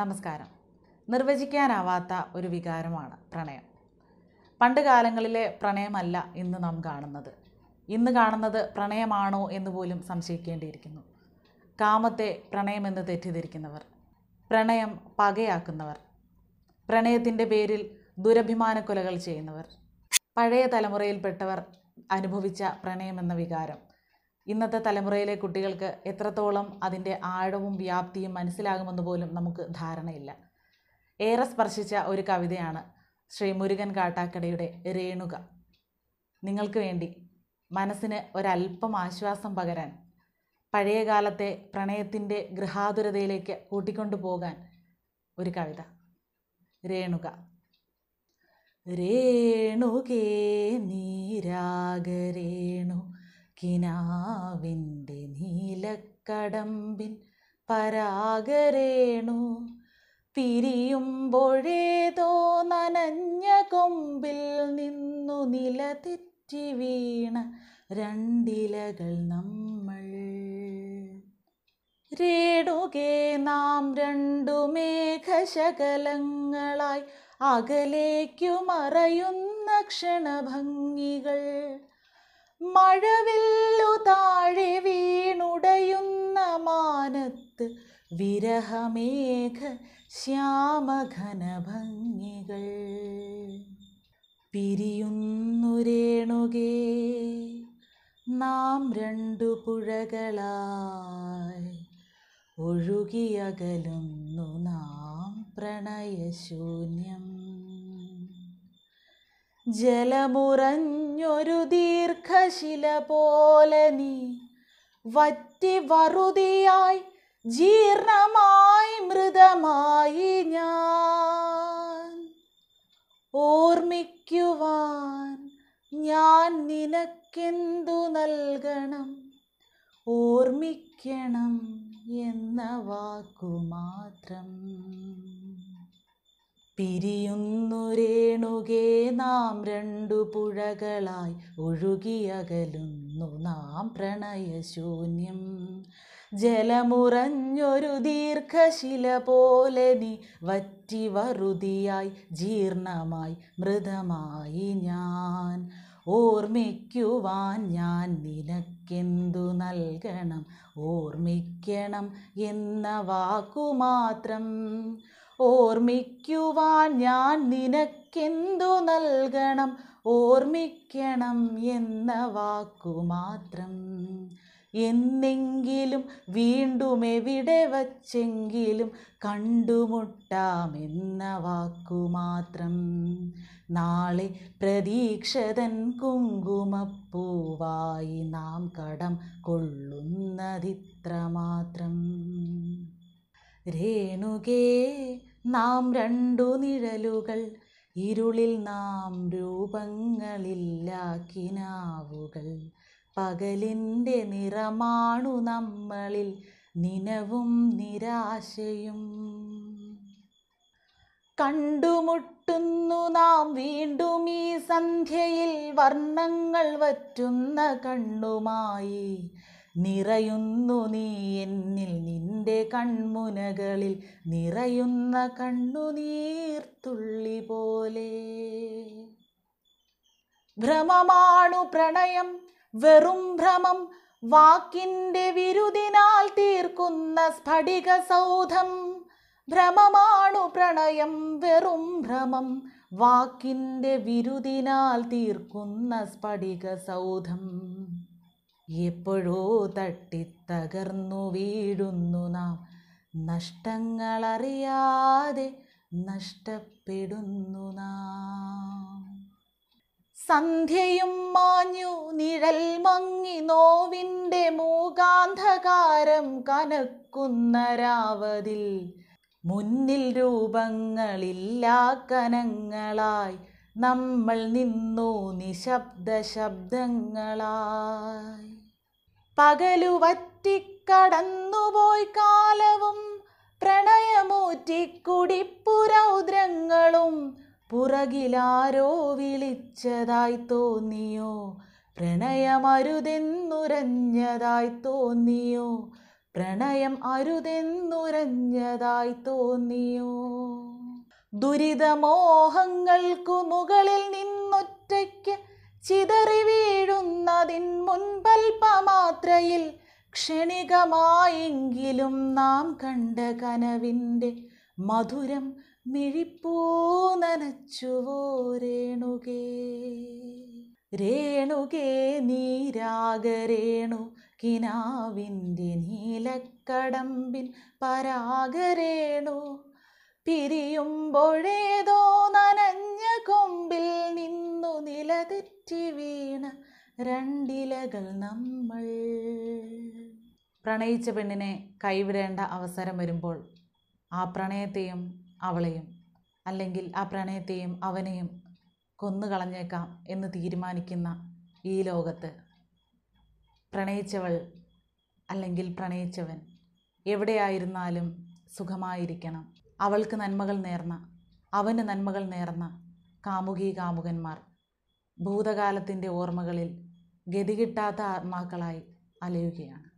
നമസ്കാരം നിർവചിക്കാനാവാത്ത ഒരു വികാരമാണ് പ്രണയം പണ്ട് കാലങ്ങളിലെ പ്രണയമല്ല ഇന്ന് നാം കാണുന്നത് ഇന്ന് കാണുന്നത് പ്രണയമാണോ എന്ന് പോലും സംശയിക്കേണ്ടിയിരിക്കുന്നു കാമത്തെ പ്രണയമെന്ന് തെറ്റിദ്ധരിക്കുന്നവർ പ്രണയം പകയാക്കുന്നവർ പ്രണയത്തിൻ്റെ പേരിൽ ദുരഭിമാനക്കൊലകൾ ചെയ്യുന്നവർ പഴയ തലമുറയിൽപ്പെട്ടവർ അനുഭവിച്ച പ്രണയമെന്ന വികാരം ഇന്നത്തെ തലമുറയിലെ കുട്ടികൾക്ക് എത്രത്തോളം അതിൻ്റെ ആഴവും വ്യാപ്തിയും മനസ്സിലാകുമെന്ന് പോലും നമുക്ക് ധാരണയില്ല ഏറെ സ്പർശിച്ച ഒരു കവിതയാണ് ശ്രീ മുരുകൻ കാട്ടാക്കടയുടെ രേണുക നിങ്ങൾക്ക് വേണ്ടി മനസ്സിന് ഒരല്പം ആശ്വാസം പകരാൻ പഴയകാലത്തെ പ്രണയത്തിൻ്റെ ഗൃഹാതുരതയിലേക്ക് കൂട്ടിക്കൊണ്ടു പോകാൻ ഒരു കവിത രേണുക രേണുകേ നീരാഗരേണു കിനാവിൻ്റെ നീലക്കടമ്പിൻ പരാഗരേണു പിരിയുമ്പോഴേതോ നനഞ്ഞ കൊമ്പിൽ നിന്നു നില തെറ്റി വീണ രണ്ടിലകൾ നമ്മൾ രേണുകേ നാം രണ്ടു മേഘശകലങ്ങളായി അകലേക്കു മറയുന്ന ക്ഷണഭംഗികൾ മഴവിൽ താഴെ വീണുടയുന്ന മാനത്ത് വിരഹമേഘ ഭംഗികൾ പിരിയുന്നുരേണുകേ നാം രണ്ടു പുഴകളായി ഒഴുകിയകലുന്നു നാം പ്രണയശൂന്യം ജലമുറഞ്ഞൊരു ദീർഘശില പോലെ നീ വറ്റി വറുതിയായി ജീർണമായി മൃതമായി ഞാൻ ഓർമ്മിക്കുവാൻ ഞാൻ നിനക്കെന്തു നൽകണം ഓർമ്മിക്കണം എന്ന വാക്കുമാത്രം പിരിയുന്നുരേണുകേ നാം രണ്ടു പുഴകളായി ഒഴുകിയകലുന്നു നാം പ്രണയശൂന്യം ജലമുറഞ്ഞൊരു ദീർഘശില പോലെ നീ വറ്റി വറുതിയായി ജീർണമായി മൃതമായി ഞാൻ ഓർമ്മിക്കുവാൻ ഞാൻ നിനക്കെന്തു നൽകണം ഓർമ്മിക്കണം എന്ന വാക്കുമാത്രം ഓർമ്മിക്കുവാൻ ഞാൻ നിനക്കെന്തു നൽകണം ഓർമ്മിക്കണം എന്ന വാക്കു മാത്രം എന്നെങ്കിലും വീണ്ടും എവിടെ വച്ചെങ്കിലും കണ്ടുമുട്ടാമെന്ന വാക്കു മാത്രം നാളെ പ്രതീക്ഷതൻ കുങ്കുമപ്പൂവായി നാം കടം കൊള്ളുന്നതിത്ര മാത്രം രേണുകേ നാം രണ്ടു നിഴലുകൾ ഇരുളിൽ നാം രൂപങ്ങളില്ലാക്കിനാവുകൾ പകലിൻ്റെ നിറമാണു നമ്മളിൽ നിനവും നിരാശയും കണ്ടുമുട്ടുന്നു നാം വീണ്ടും ഈ സന്ധ്യയിൽ വർണ്ണങ്ങൾ വറ്റുന്ന കണ്ണുമായി നിറയുന്നു നീ എന്നിൽ നിന്റെ കൺമുനകളിൽ നിറയുന്ന കണ്ണുനീർത്തുള്ളി പോലെ ഭ്രമമാണു പ്രണയം വെറും ഭ്രമം വാക്കിൻ്റെ വിരുദിനാൽ തീർക്കുന്ന സ്ഫടിക സൗധം ഭ്രമമാണു പ്രണയം വെറും ഭ്രമം വാക്കിൻ്റെ വിരുദിനാൽ തീർക്കുന്ന സ്ഫടിക സൗധം എപ്പോഴോ തട്ടിത്തകർന്നു വീഴുന്നു നാം നഷ്ടങ്ങളറിയാതെ നഷ്ടപ്പെടുന്നു നാം സന്ധ്യയും മാഞ്ഞു നിഴൽ മങ്ങി നോവിൻ്റെ മൂകാന്ധകാരം കനക്കുന്ന രാവതിൽ മുന്നിൽ രൂപങ്ങളില്ലാ കനങ്ങളായി നമ്മൾ നിന്നു നിശബ്ദ ശബ്ദങ്ങളായി പകലു വറ്റിക്കടന്നുപോയി കാലവും പ്രണയമൂറ്റിക്കുടിപ്പുരൗദ്രങ്ങളും പുറകിലാരോ വിളിച്ചതായി തോന്നിയോ പ്രണയമരുതെന്നുരഞ്ഞതായി തോന്നിയോ പ്രണയം അരുതെന്നുരഞ്ഞതായി തോന്നിയോ ദുരിതമോഹങ്ങൾക്കു മുകളിൽ നിന്നൊറ്റയ്ക്ക് ചിതറി വീഴുന്നതിൻ മുൻപൽപ്പമാ യാത്രയിൽ ക്ഷണികമായെങ്കിലും നാം കണ്ട കനവിൻ്റെ മധുരം മിഴിപ്പൂ നനച്ചുവോ രേണുകേ രേണുകേ നീരാഗരേണു കിനാവിൻ്റെ നീലക്കടമ്പിൻ പരാഗരേണു പിരിയുമ്പോഴേതോ നനഞ്ഞ കൊമ്പിൽ നിന്നു നിലതെറ്റി രണ്ടിലകൾ നമ്മൾ പ്രണയിച്ച പെണ്ണിനെ കൈവിടേണ്ട അവസരം വരുമ്പോൾ ആ പ്രണയത്തെയും അവളെയും അല്ലെങ്കിൽ ആ പ്രണയത്തെയും അവനെയും കൊന്നു കളഞ്ഞേക്കാം എന്ന് തീരുമാനിക്കുന്ന ഈ ലോകത്ത് പ്രണയിച്ചവൾ അല്ലെങ്കിൽ പ്രണയിച്ചവൻ എവിടെയായിരുന്നാലും സുഖമായിരിക്കണം അവൾക്ക് നന്മകൾ നേർന്ന അവന് നന്മകൾ നേർന്ന കാമുകി കാമുകന്മാർ ഭൂതകാലത്തിൻ്റെ ഓർമ്മകളിൽ ഗതി കിട്ടാത്ത ആത്മാക്കളായി അലയുകയാണ്